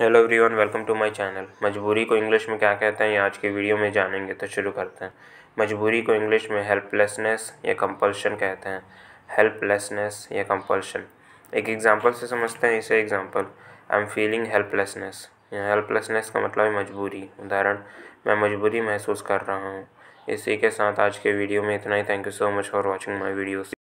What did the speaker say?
hello everyone welcome to my channel मजबूरी को English में क्या कहते हैं ये आज के वीडियो में जानेंगे तो शुरू करते हैं मजबूरी को इंग्लिश में हेल्पलेसनेस या कंपल्शन कहते हैं हेल्पलेसनेस या कंपल्शन एक एग्जांपल से समझते हैं इसे example I am feeling helplessness या हेल्पलेसनेस का मतलब है मजबूरी उदाहरण मैं मजबूरी महसूस कर रहा हूँ इसी के साथ आज के वीडियो में इतना ही thank you so much for watching my videos